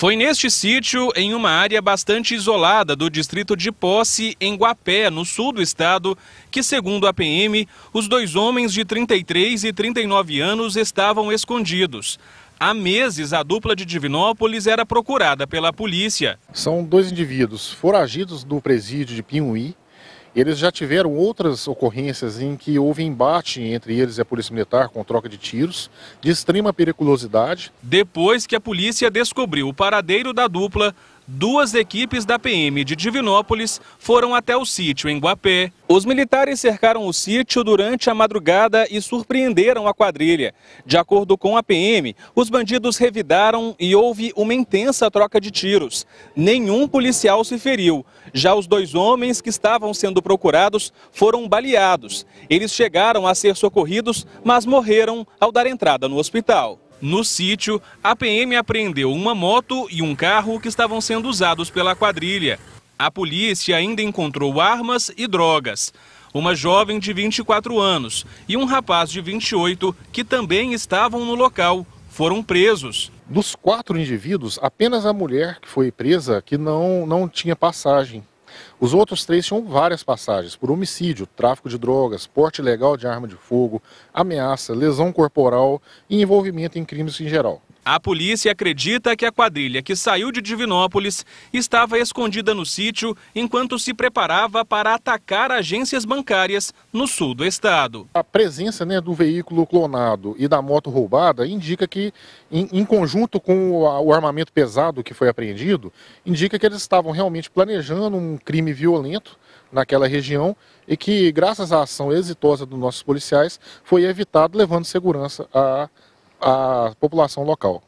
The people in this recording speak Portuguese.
Foi neste sítio, em uma área bastante isolada do distrito de Posse, em Guapé, no sul do estado, que, segundo a PM, os dois homens de 33 e 39 anos estavam escondidos. Há meses, a dupla de Divinópolis era procurada pela polícia. São dois indivíduos foragidos do presídio de Pinhuí, eles já tiveram outras ocorrências em que houve embate entre eles e a Polícia Militar com troca de tiros, de extrema periculosidade. Depois que a polícia descobriu o paradeiro da dupla, duas equipes da PM de Divinópolis foram até o sítio em Guapé. Os militares cercaram o sítio durante a madrugada e surpreenderam a quadrilha. De acordo com a PM, os bandidos revidaram e houve uma intensa troca de tiros. Nenhum policial se feriu. Já os dois homens que estavam sendo procurados foram baleados. Eles chegaram a ser socorridos, mas morreram ao dar entrada no hospital. No sítio, a PM apreendeu uma moto e um carro que estavam sendo usados pela quadrilha. A polícia ainda encontrou armas e drogas. Uma jovem de 24 anos e um rapaz de 28, que também estavam no local, foram presos. Dos quatro indivíduos, apenas a mulher que foi presa que não, não tinha passagem os outros três tinham várias passagens por homicídio, tráfico de drogas, porte ilegal de arma de fogo, ameaça, lesão corporal e envolvimento em crimes em geral. A polícia acredita que a quadrilha que saiu de Divinópolis estava escondida no sítio enquanto se preparava para atacar agências bancárias no sul do estado. A presença né, do veículo clonado e da moto roubada indica que, em, em conjunto com o, o armamento pesado que foi apreendido, indica que eles estavam realmente planejando um crime violento naquela região e que, graças à ação exitosa dos nossos policiais, foi evitado levando segurança a a população local.